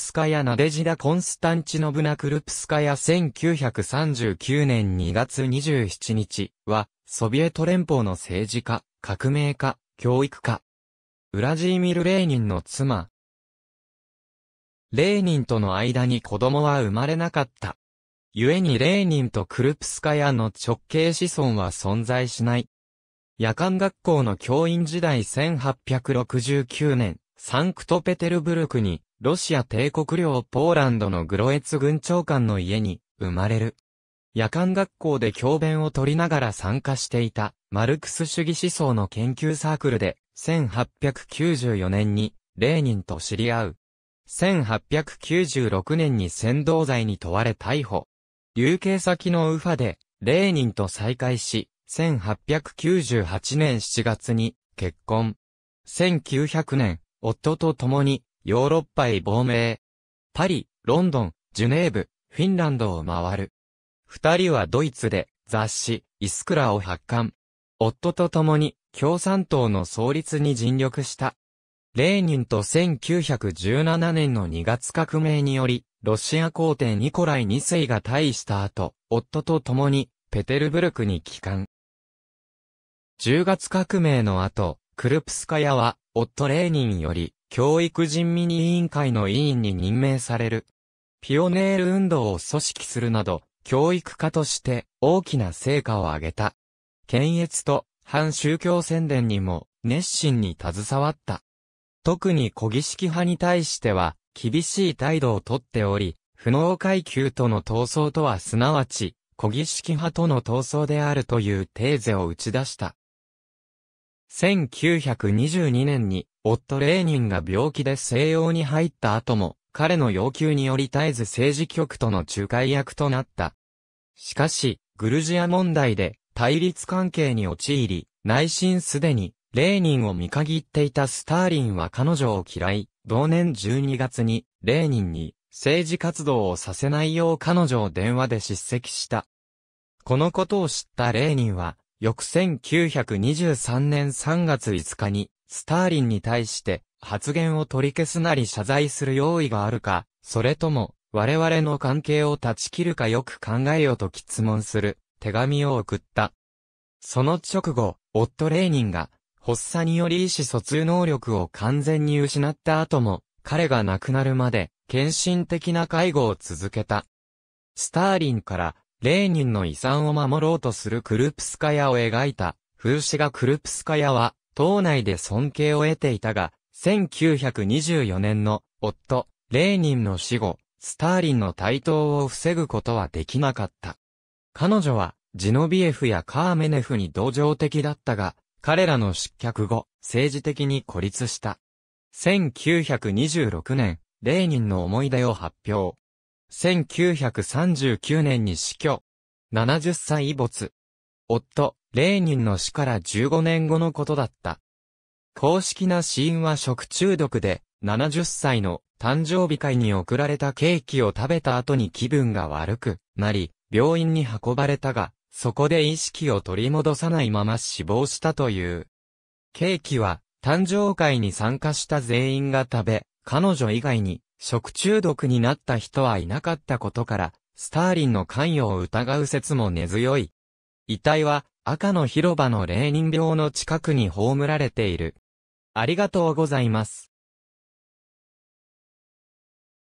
スカヤナデジダ・コンスタンチノブナ・クルプスカヤ1939年2月27日は、ソビエト連邦の政治家、革命家、教育家。ウラジーミル・レーニンの妻。レーニンとの間に子供は生まれなかった。故にレーニンとクルプスカヤの直系子孫は存在しない。夜間学校の教員時代1869年、サンクトペテルブルクにロシア帝国領ポーランドのグロエツ軍長官の家に生まれる。夜間学校で教鞭を取りながら参加していたマルクス主義思想の研究サークルで1894年にレーニンと知り合う。1896年に扇動罪に問われ逮捕。流刑先のウファでレーニンと再会し、1898年7月に結婚。1900年、夫と共にヨーロッパへ亡命。パリ、ロンドン、ジュネーブ、フィンランドを回る。二人はドイツで雑誌、イスクラを発刊。夫と共に共産党の創立に尽力した。レーニンと1917年の2月革命により、ロシア皇帝ニコライ2世が退位した後、夫と共にペテルブルクに帰還。10月革命の後、クルプスカヤは、夫レーニンより、教育人民委員会の委員に任命される。ピオネール運動を組織するなど、教育家として大きな成果を上げた。検閲と反宗教宣伝にも熱心に携わった。特に小儀式派に対しては厳しい態度をとっており、不能階級との闘争とはすなわち、小儀式派との闘争であるというテーゼを打ち出した。1922年に夫レーニンが病気で西洋に入った後も、彼の要求により絶えず政治局との仲介役となった。しかし、グルジア問題で対立関係に陥り、内心すでに、レーニンを見限っていたスターリンは彼女を嫌い、同年12月に、レーニンに政治活動をさせないよう彼女を電話で叱責した。このことを知ったレーニンは、翌1923年3月5日に、スターリンに対して発言を取り消すなり謝罪する用意があるか、それとも我々の関係を断ち切るかよく考えようと質問する手紙を送った。その直後、オット・レーニンが発作により意思疎通能力を完全に失った後も、彼が亡くなるまで、献身的な介護を続けた。スターリンから、レーニンの遺産を守ろうとするクルプスカヤを描いた、風刺画クルプスカヤは、党内で尊敬を得ていたが、1924年の夫、レーニンの死後、スターリンの台頭を防ぐことはできなかった。彼女は、ジノビエフやカーメネフに同情的だったが、彼らの失脚後、政治的に孤立した。1926年、レーニンの思い出を発表。1939年に死去。70歳没。夫、レーニンの死から15年後のことだった。公式な死因は食中毒で、70歳の誕生日会に送られたケーキを食べた後に気分が悪くなり、病院に運ばれたが、そこで意識を取り戻さないまま死亡したという。ケーキは、誕生会に参加した全員が食べ、彼女以外に食中毒になった人はいなかったことから、スターリンの関与を疑う説も根強い。遺体は赤の広場のレーニンの近くに葬られている。ありがとうございます。